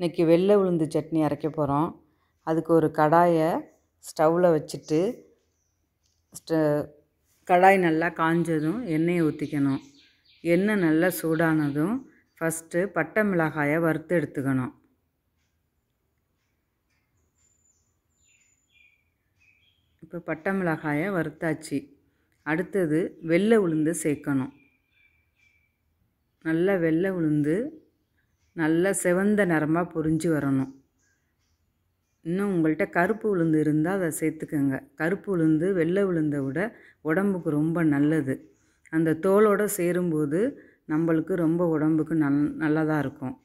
இன்றைக்கி வெள்ளை உளுந்து சட்னி அரைக்க போகிறோம் அதுக்கு ஒரு கடாயை ஸ்டவ்வில் வச்சுட்டு கடாய் நல்லா காஞ்சதும் எண்ணெயை ஊற்றிக்கணும் எண்ணெய் நல்லா சூடானதும் ஃபஸ்ட்டு பட்டை மிளகாயை வறுத்து எடுத்துக்கணும் இப்போ பட்டை மிளகாயை வறுத்தாச்சு அடுத்தது வெள்ளை உளுந்து சேர்க்கணும் நல்லா வெள்ளை உளுந்து நல்லா செவந்த நிறமாக பொரிஞ்சு வரணும் இன்னும் உங்கள்கிட்ட கருப்பு உளுந்து இருந்தால் அதை சேர்த்துக்கோங்க கருப்பு உளுந்து வெள்ளை உளுந்தை விட உடம்புக்கு ரொம்ப நல்லது அந்த தோலோடு சேரும்போது நம்மளுக்கு ரொம்ப உடம்புக்கு நல் நல்லதாக இருக்கும்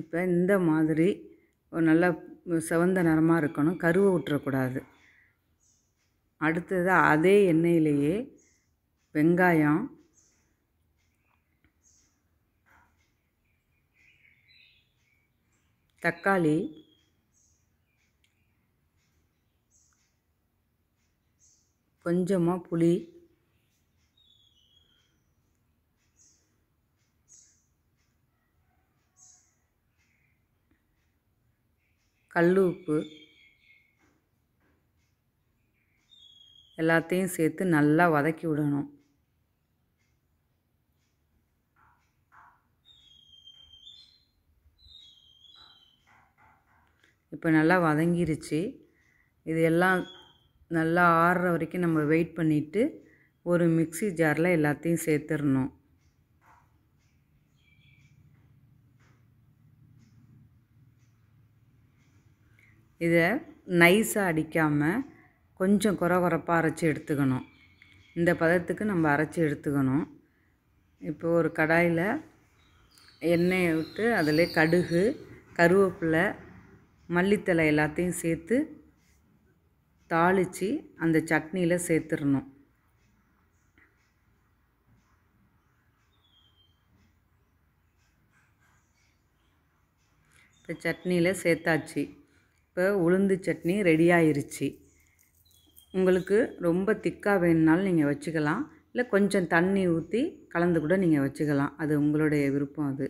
இப்போ இந்த மாதிரி ஒரு நல்ல செவந்த நிறமாக இருக்கணும் கருவை விட்டுறக்கூடாது அடுத்தது அதே எண்ணெயிலேயே வெங்காயம் தக்காளி கொஞ்சமாக புளி கல் உப்பு எல்லாத்தையும் சேர்த்து நல்லா வதக்கி விடணும் இப்போ நல்லா வதங்கிருச்சு இது எல்லாம் நல்லா ஆறுற வரைக்கும் நம்ம வெயிட் பண்ணிவிட்டு ஒரு மிக்சி ஜாரில் எல்லாத்தையும் சேர்த்துடணும் இதை நைஸாக அடிக்காமல் கொஞ்சம் குறை குறைப்பாக அரைச்சி எடுத்துக்கணும் இந்த பதத்துக்கு நம்ம அரைச்சி எடுத்துக்கணும் இப்போ ஒரு கடாயில் எண்ணெயை விட்டு அதில் கடுகு கருவேப்பிலை மல்லித்தலை எல்லாத்தையும் சேர்த்து தாளித்து அந்த சட்னியில் சேர்த்துடணும் இப்போ சட்னியில் சேர்த்தாச்சு இப்போ உளுந்து சட்னி ரெடி ஆயிருச்சு உங்களுக்கு ரொம்ப திக்காக வேணுனாலும் நீங்கள் வச்சுக்கலாம் இல்லை கொஞ்சம் தண்ணி ஊற்றி கலந்து கூட நீங்கள் வச்சுக்கலாம் அது உங்களுடைய விருப்பம் அது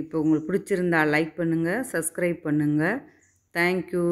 இப்போ உங்களுக்கு பிடிச்சிருந்தா லைக் பண்ணுங்கள் சப்ஸ்கிரைப் பண்ணுங்கள் தேங்க்யூ